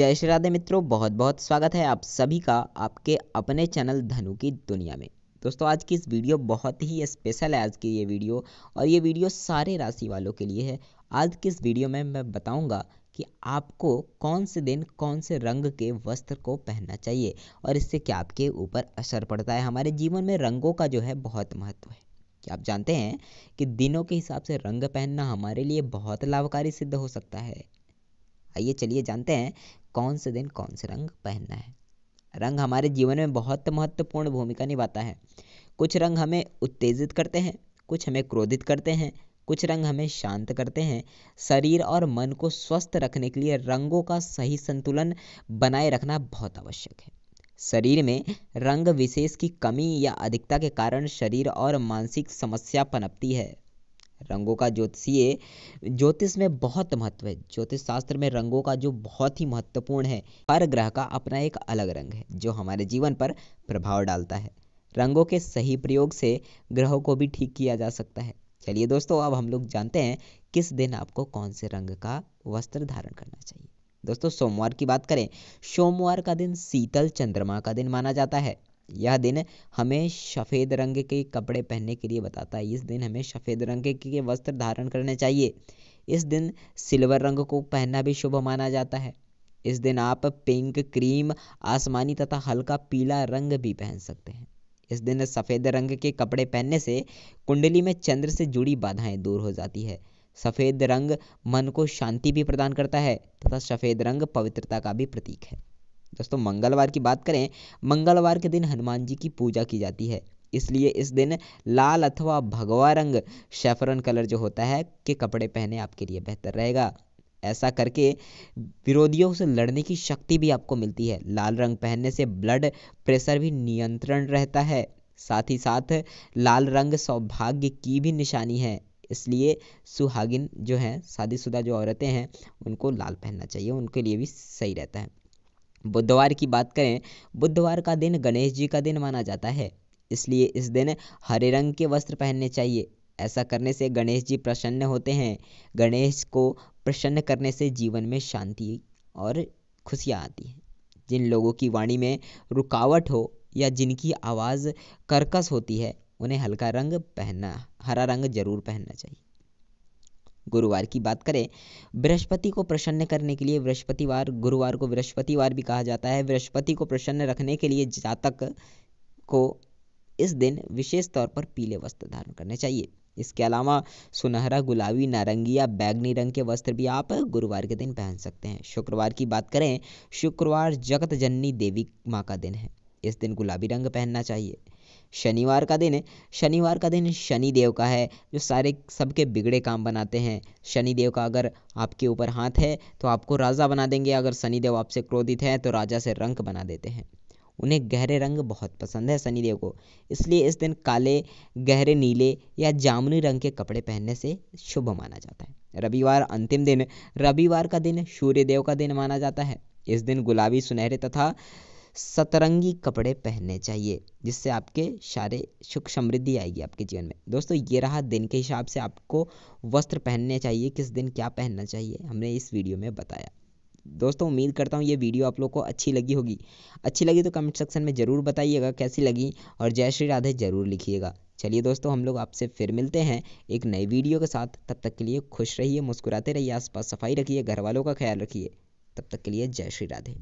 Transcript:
जय श्री राधे मित्रों बहुत बहुत स्वागत है आप सभी का आपके अपने चैनल धनु की दुनिया में दोस्तों आज की इस वीडियो बहुत ही स्पेशल है आज की ये वीडियो और ये वीडियो सारे राशि वालों के लिए है आज की इस वीडियो में मैं बताऊंगा कि आपको कौन से दिन कौन से रंग के वस्त्र को पहनना चाहिए और इससे क्या आपके ऊपर असर पड़ता है हमारे जीवन में रंगों का जो है बहुत महत्व है क्या आप जानते हैं कि दिनों के हिसाब से रंग पहनना हमारे लिए बहुत लाभकारी सिद्ध हो सकता है आइए चलिए जानते हैं कौन से दिन कौन से रंग पहनना है रंग हमारे जीवन में बहुत महत्वपूर्ण भूमिका निभाता है कुछ रंग हमें उत्तेजित करते हैं कुछ हमें क्रोधित करते हैं कुछ रंग हमें शांत करते हैं शरीर और मन को स्वस्थ रखने के लिए रंगों का सही संतुलन बनाए रखना बहुत आवश्यक है शरीर में रंग विशेष की कमी या अधिकता के कारण शरीर और मानसिक समस्या पनपती है रंगों का ज्योतिषीय ज्योतिष में बहुत महत्व है ज्योतिष शास्त्र में रंगों का जो बहुत ही महत्वपूर्ण है हर ग्रह का अपना एक अलग रंग है जो हमारे जीवन पर प्रभाव डालता है रंगों के सही प्रयोग से ग्रहों को भी ठीक किया जा सकता है चलिए दोस्तों अब हम लोग जानते हैं किस दिन आपको कौन से रंग का वस्त्र धारण करना चाहिए दोस्तों सोमवार की बात करें सोमवार का दिन शीतल चंद्रमा का दिन माना जाता है यह दिन हमें सफ़ेद रंग के कपड़े पहनने के लिए बताता है इस दिन हमें सफ़ेद रंग के वस्त्र धारण करने चाहिए इस दिन सिल्वर रंग को पहनना भी शुभ माना जाता है इस दिन आप पिंक क्रीम आसमानी तथा हल्का पीला रंग भी पहन सकते हैं इस दिन सफ़ेद रंग के कपड़े पहनने से कुंडली में चंद्र से जुड़ी बाधाएं दूर हो जाती है सफ़ेद रंग मन को शांति भी प्रदान करता है तथा सफ़ेद रंग पवित्रता का भी प्रतीक है दोस्तों मंगलवार की बात करें मंगलवार के दिन हनुमान जी की पूजा की जाती है इसलिए इस दिन लाल अथवा भगवा रंग शेफरन कलर जो होता है के कपड़े पहने आपके लिए बेहतर रहेगा ऐसा करके विरोधियों से लड़ने की शक्ति भी आपको मिलती है लाल रंग पहनने से ब्लड प्रेशर भी नियंत्रण रहता है साथ ही साथ लाल रंग सौभाग्य की भी निशानी है इसलिए सुहागिन जो हैं शादीशुदा जो औरतें हैं उनको लाल पहनना चाहिए उनके लिए भी सही रहता है बुधवार की बात करें बुधवार का दिन गणेश जी का दिन माना जाता है इसलिए इस दिन हरे रंग के वस्त्र पहनने चाहिए ऐसा करने से गणेश जी प्रसन्न होते हैं गणेश को प्रसन्न करने से जीवन में शांति और खुशियाँ आती हैं जिन लोगों की वाणी में रुकावट हो या जिनकी आवाज़ कर्कश होती है उन्हें हल्का रंग पहनना हरा रंग जरूर पहनना चाहिए गुरुवार की बात करें बृहस्पति को प्रसन्न करने के लिए बृहस्पतिवार गुरुवार को बृहस्पतिवार भी कहा जाता है बृहस्पति को प्रसन्न रखने के लिए जातक को इस दिन विशेष तौर पर पीले वस्त्र धारण करने चाहिए इसके अलावा सुनहरा गुलाबी नारंगी या बैगनी रंग के वस्त्र भी आप गुरुवार के दिन पहन सकते हैं शुक्रवार की बात करें शुक्रवार जगत जननी देवी माँ का दिन है इस दिन गुलाबी रंग पहनना चाहिए शनिवार का दिन है शनिवार का दिन शनिदेव का है जो सारे सबके बिगड़े काम बनाते हैं शनिदेव का अगर आपके ऊपर हाथ है तो आपको राजा बना देंगे अगर शनिदेव आपसे क्रोधित है तो राजा से रंग बना देते हैं उन्हें गहरे रंग बहुत पसंद है शनिदेव को इसलिए इस दिन काले गहरे नीले या जामुनी रंग के कपड़े पहनने से शुभ माना जाता है रविवार अंतिम दिन रविवार का दिन सूर्यदेव का दिन माना जाता है इस दिन गुलाबी सुनहरे तथा सतरंगी कपड़े पहनने चाहिए जिससे आपके सारे सुख समृद्धि आएगी आपके जीवन में दोस्तों ये रहा दिन के हिसाब से आपको वस्त्र पहनने चाहिए किस दिन क्या पहनना चाहिए हमने इस वीडियो में बताया दोस्तों उम्मीद करता हूँ ये वीडियो आप लोग को अच्छी लगी होगी अच्छी लगी तो कमेंट सेक्शन में ज़रूर बताइएगा कैसी लगी और जय श्री राधे ज़रूर लिखिएगा चलिए दोस्तों हम लोग आपसे फिर मिलते हैं एक नई वीडियो के साथ तब तक के लिए खुश रहिए मुस्कुराते रहिए आसपास सफाई रखिए घर वालों का ख्याल रखिए तब तक के लिए जय श्री राधे